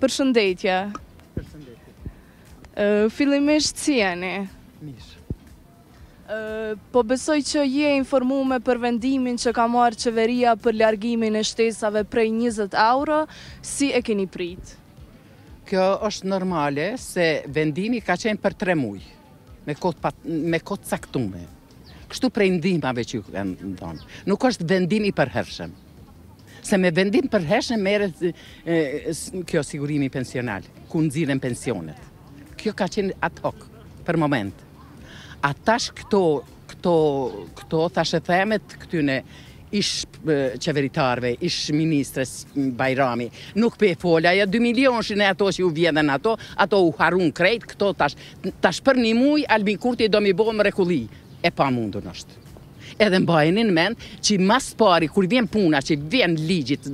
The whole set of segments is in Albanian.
Për shëndetje. Për shëndetje. si jeni? Mish. Po besoj që je informume për vendimin që ka marë qeveria për ljargimin e shtesave prej 20 euro, si e keni prit? Kjo është normale se vendimi ka qenë për tre mujë, me kotë saktume. Kështu prej ndimave që ju kanë Nuk është vendimi për hershëmë se me vendim për heshe meret kjo sigurimi pensional, ku nëzirem pensionet. Kjo ka qenë atok, për moment. A tash këto, këto, këto, thash e themet këtyne, ish qeveritarve, ish ministres Bajrami, nuk pe folja, ja 2 milion shine ato që u vjeden ato, ato u harun krejt, këto tash, tash për një muj, Albin Kurti do mi bo më rekulli, e pa mundur nështë edhe mbajeni në mend që mas pari kur vjen puna që vjen ligjit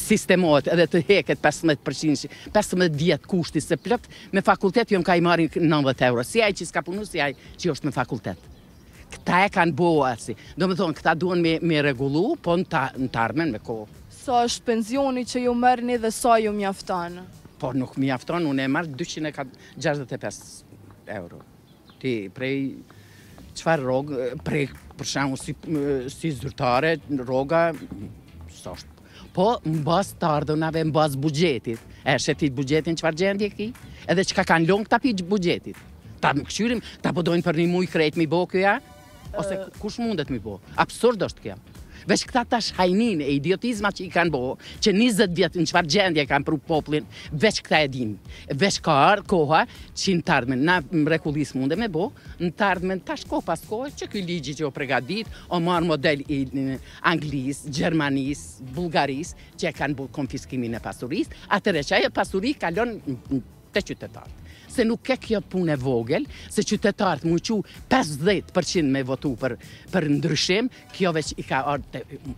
sistemat edhe të heket 15% 15 vjet kushti se plët me fakultet jo mka ka i marrin 90 euro si aj që s'ka punu si aj që është me fakultet këta e kanë boa si do me thonë këta duen me regulu, po në tarmen me ko sa është penzioni që ju mërni dhe sa ju mjaftan por nuk mjaftan unë e marrë 265 euro ti prej qëfar rogë, prej për shemë si, si zyrtare, në roga, Po, në basë të ardhënave, në basë bugjetit. E, shetit buxhetin bugjetin që gjendje ki? Edhe që ka kanë lëngë të api bugjetit. Ta më këshyrim, ta përdojnë po për një mujë krejtë mi bo kjoja? Ose kush mundet mi bo? Absurd është kjoja. Vesh këta ta shajnin e idiotizma që i kanë bo, që 20 vjetë në qëfar gjendje kanë pru poplin, vesh këta e din. Vesh ka arë koha që në tardhme, na mrekulis munde me bo, në tardhme tash kohë pas kohë që këj ligji që o pregadit, o marë model i anglis, gjermanis, bulgaris, që e kanë bo konfiskimin e pasuris, atër e që ajo pasuri kalon të qytetarë se nuk ke kjo punë e vogël, se qytetarët mu qu 50% me votu për, për ndryshim, kjo veç i ka ardhë të,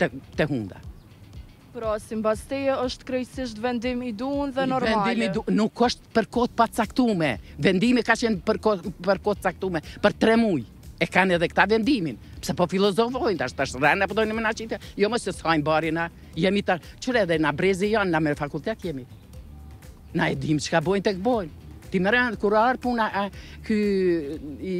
të, të hunda. Pra, si mbasteje është krejtësisht vendim i duun dhe normal. Vendim i duun, nuk është për kohë pa caktume. Vendimi ka qenë për kohë për kohë caktume, për tre muaj. E kanë edhe këta vendimin. Pse po filozofojnë tash tash rënë apo doin në më Jo mos se shajm bari na. Jemi të... çrë edhe na brezi janë na me fakultet jemi. Na e dim çka bojnë tek bojnë. Ti më rëndë, kur arë puna e ky i,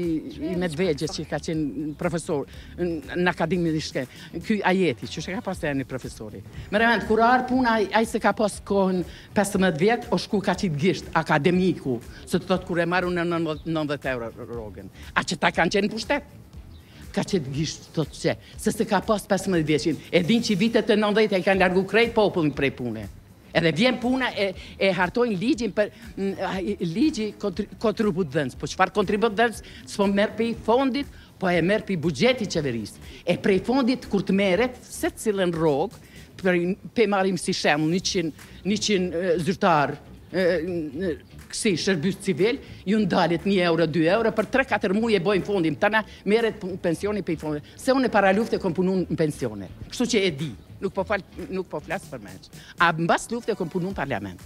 i medvegjës që ka qenë profesor në akademi në shkenë, ky ajeti që shë ka pas të e një profesori. Më rëndë, kur arë puna ai se ka pas kohën 15 vjetë, o shku ka qitë gjishtë akademiku, se të thotë kur e marru në 90 euro rogën. A që ta kanë qenë pushtet? Ka qitë gjishtë, të të që, se se ka pas 15 vjetë, e din që vitet të 90 e kanë largu krejt popullin prej punë edhe vjen puna e, e hartojnë ligjin për m, mm, ligji kontribut po qëfar kontribut s'po merë për i fondit, po e merë për i bugjeti qeverisë. E prej fondit, kur të meret, se cilën rogë, për, për marim si shemë, 100 qinë zyrtar qin, kësi shërbys civil, ju ndalit 1 euro, 2 euro, për 3-4 muje bojnë fondim, tana meret pensioni për i fondim. Se unë e para lufte kom punu në pensione, kështu që e di nuk po fal nuk po flas për mend. A mbas lufte kom punuar në parlament.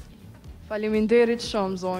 Faleminderit shumë zoj.